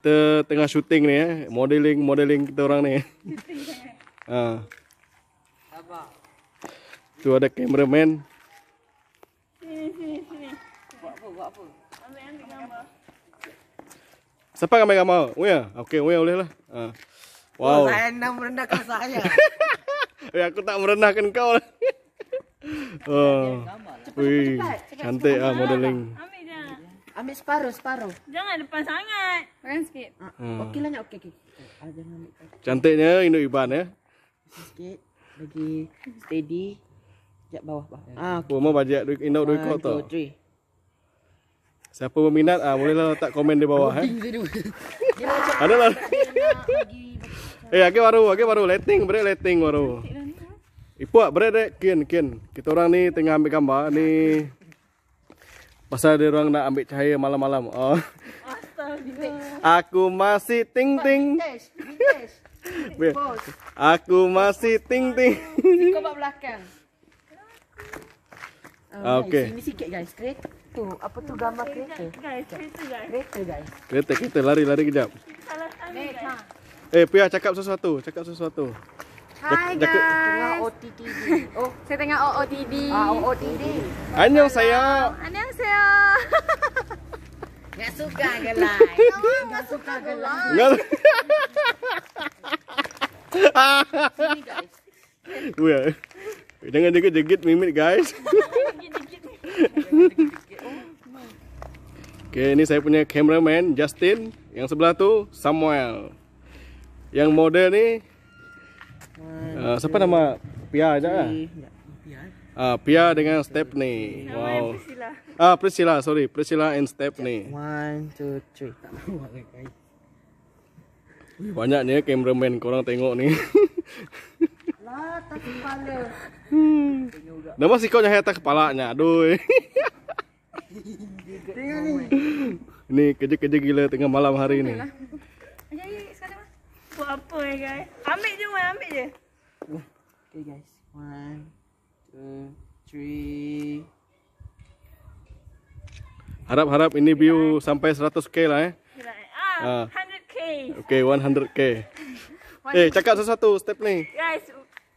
kita tengah shooting ni eh. modeling modeling kita orang ni ha apa ah. tu ada cameraman buat apa buat apa ambil ambil gambar siapa ambil gambar oh ya okey oh ya boleh lah ha wow oh, saya nak merendahkan saya Eh, aku tak merendahkan kau lah. Oh. Wih, cantik ah modeling. Ambil. Ambil separuh, separuh. Jangan depan sangat. Makan sikit. Hmm. Okey lah, okey. Okay. Eh, ah, Cantiknya induk Iban ya. Sikit. Bagi steady. Sekejap bawah. bawah. Ah, okay. Rumah bajak induk ah, dua ikut tau. Siapa berminat, ah, bolehlah letak komen di bawah. Eh. Ada lah. Eh, akhir baru, akhir baru. Letting, break letting baru. Lah ha. Ipuak, break dek. Kian, kian. Kita orang ni tengah ambil gambar. Ni... Nah, Pasal dia orang nak ambil cahaya malam-malam. Oh. Astaga. Aku masih ting ting. Bos. Aku masih ting ting. Kau buat belakang. Uh, okay. Sini sikit guys. Kereta. Tu, apa tu gambar kereta? Kereta guys. Kereta guys. Kereta kita lari-lari kejap. Kita salah sana, guys. Ha. Eh, Pia cakap sesuatu. Cakap sesuatu. Hi guys. Tengah OTD. Oh, saya tengah OOTD. Ah, OOTD. Anjo saya. Anjo saya. Enggak suka gelai. Enggak suka gelai. Sini guys. Weh. Jangan dekat degit mimit guys. Okay, ini saya punya cameraman Justin, yang sebelah tu Samuel, yang model ni Uh, siapa nama Pia aja lah. Pia. Ah Pia dengan Stephanie. Wow. Priscilla. Ah Priscilla, sorry. Priscilla and Stephanie. One, two, three. Banyak ni kameramen korang tengok ni. Lah, tak kepala. Hmm. Nama si kau yang tak kepalanya. Aduh. Eh. Tengok ni. Ni kerja-kerja gila tengah malam hari ni. Okay lah apa ya guys Ambil je Wan, ambil je Okay guys, one, two, three Harap-harap ini view eh? sampai 100k lah eh, eh? Ah, yeah. 100k Okay, 100k Eh, hey, cakap satu step ni Guys,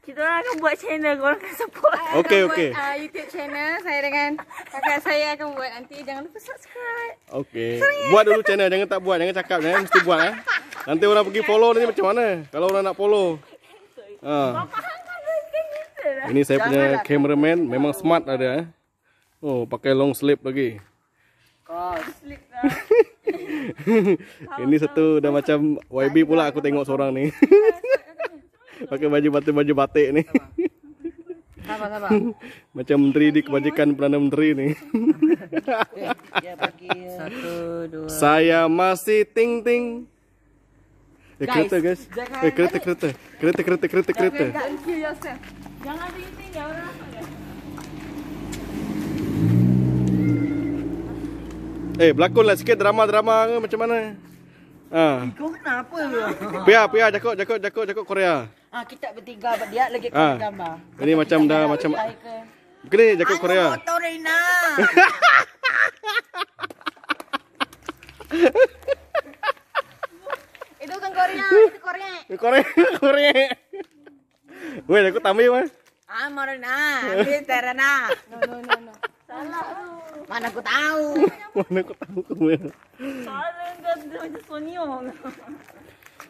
kita orang akan buat channel, korang akan support Okay, okay buat, uh, YouTube channel, saya dengan kakak saya akan buat Nanti jangan lupa subscribe Okay, Sorry. buat dulu channel, jangan tak buat, jangan cakap, jangan mesti buat eh Nanti orang pergi follow nanti macam mana Kalau orang nak follow ha. Ini saya punya cameraman Memang smart ada eh. Oh pakai long slip lagi Ini satu dah macam YB pula aku tengok seorang ni Pakai baju batik-baju batik ni Sama-sama. Macam menteri di kebajikan Perdana Menteri ni. Eh, satu, dua. Saya masih ting-ting. Eh, guys, kereta guys. Eh, jangan eh, kereta, kereta. Kereta, kereta, kereta, jangan kereta. Jangan kill yourself. Jangan orang ya? Eh, berlakonlah sikit drama-drama ke macam mana. Ha. Eh, kau kenapa? Pia, Pia, Jakob, Jakob, Jakob, Jakob Korea. Ah, kita bertiga buat ah. dia lagi ha. gambar. Ini macam dah macam Bukan ni, Jakob Korea. Motorina. Korea, Korea. Gue aku tambah mas. Ah, mau terena. Mana aku tahu? Mana aku tahu kemana.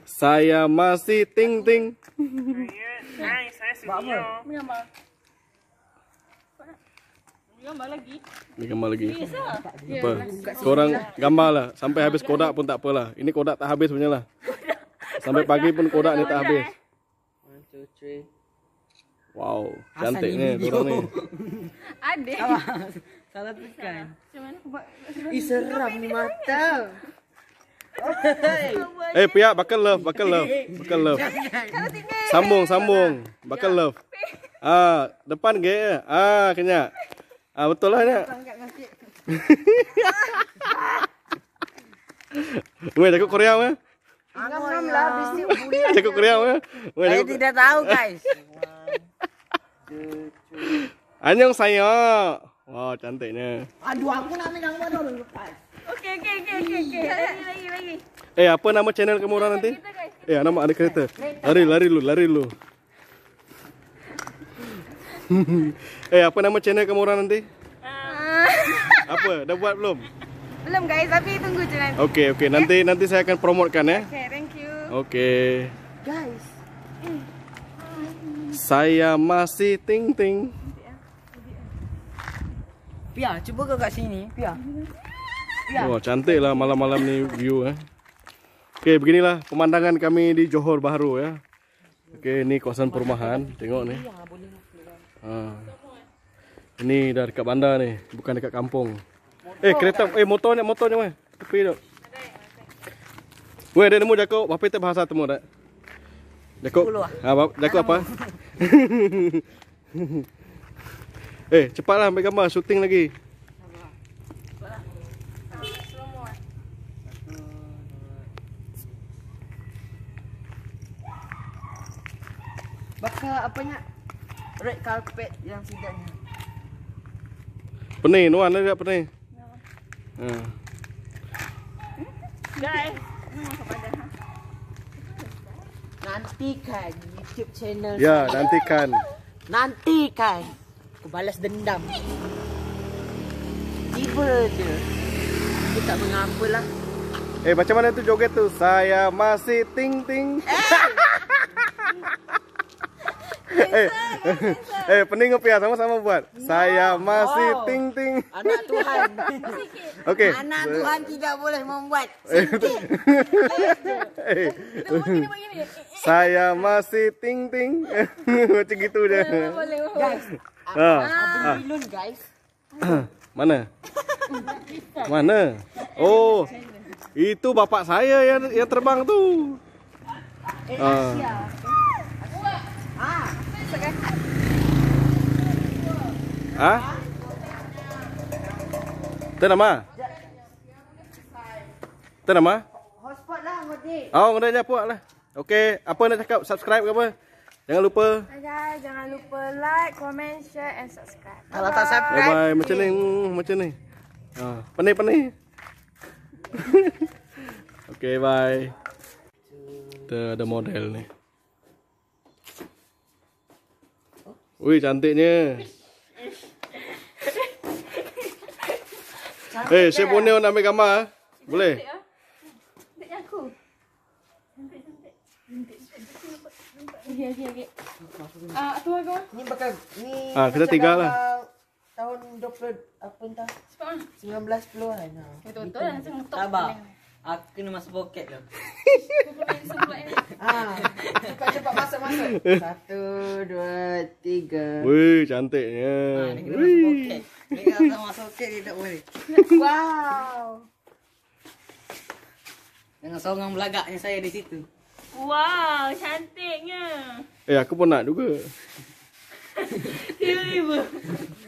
Saya masih ting ting. saya Gambar lagi. Ini gambar lagi. Bisa. Apa? Korang gambar lah. Sampai habis kodak pun tak apalah. Ini kodak tak habis punya lah. Sampai pagi pun kodak eh? ni tak habis. 1 2 3 Wow, Asal cantik ni burung ni. Adik. Salah tekan. Macam mana aku buat? Ih, seram ni mata. Eh, hey, pihak bakal love, bakal love, bakal love. Eh? sambung, sambung. Bakal love. Ah, depan ge. Ah, kena. Ah, betul lah nak. Wei, takut Korea ke? Angon ram lah habis ni. Cakap kriam ya. Saya cakup. tidak tahu guys. Anjong saya. Wah, wow, cantiknya. Aduh, aku nak megang mana dulu, guys. Okey, okey, okey, okey. Lagi, lagi, lagi. Eh, apa nama channel kamu orang nanti? Eh, nama ada kereta. Lari, lari lu, lari lu. eh, apa nama channel kamu orang nanti? Ah. Apa? Dah buat belum? Belum guys, tapi tunggu je nanti. Okey, okey. Okay. Nanti nanti saya akan promotkan ya. Eh. Okey, thank you. Okey. Guys. Saya masih ting ting. Pia, cuba ke kat sini, Pia. Pia. Oh, cantiklah malam-malam ni view eh. Okey, beginilah pemandangan kami di Johor Bahru ya. Okey, ni kawasan perumahan. Tengok ni. Ha. Ini dah dekat bandar ni, bukan dekat kampung. Eh kereta eh motor ni motor ni weh. Tepi tu. Weh dia nama jaku, bapa tu bahasa temu dak. Jaku. Ah, ah bapa apa? eh cepatlah ambil gambar syuting lagi. Baka apanya red carpet yang sidangnya. Pening, Nuan dia pening. Guys, nanti kan YouTube channel. Ya, nanti kan. Nanti kan. Aku balas dendam. Tiba je. Aku tak mengapalah. Eh, macam mana tu joget tu? Saya masih ting ting. Eh. eh, eh pening ya sama-sama buat. No. Iya. Saya masih oh. ting ting. Anak Tuhan. Oke. Okay. Anak Tuhan tidak boleh membuat. eh. eh. eh, eh saya masih ting ting. Macam gitu deh. Guys. Ah. Ah. guys. Mana? Mana? Oh. Itu bapak saya yang yang terbang tuh. Eh, Asia. Ah. ah. Ha? Tak nama? Tak nama? Hotspot lah, Ngodik. Oh, Ngodik Japuak lah. Okey, apa nak cakap? Subscribe ke apa? Jangan lupa. jangan lupa like, comment, share and subscribe. Kalau tak subscribe. Bye, macam ni, mm, macam ni. Ha, oh, pening-pening. bye. Tu ada model ni. Oi, cantiknya. Eh, hey, saya boleh nak ambil gambar. Eh? Cik boleh. Eh? Cantik ah. aku. Cantik cantik. Cantik cantik. Ah, tu agak. Ni bakal ni. Ah, kita tinggal lah. Tahun 20 apa entah. 1910-an. Ah, Betul-betul lah. Tabak. Aku kena masuk poket tu. Ah, cepat-cepat masuk-masuk. Satu, dua, tiga. Wih, cantiknya. Ha, ah, ni kena masuk poket. Ni kena masuk Okey, dia tak boleh. Wow. Dengan seorang belagaknya saya di situ. Wow, cantiknya. Eh, aku pun nak juga. Tiba-tiba.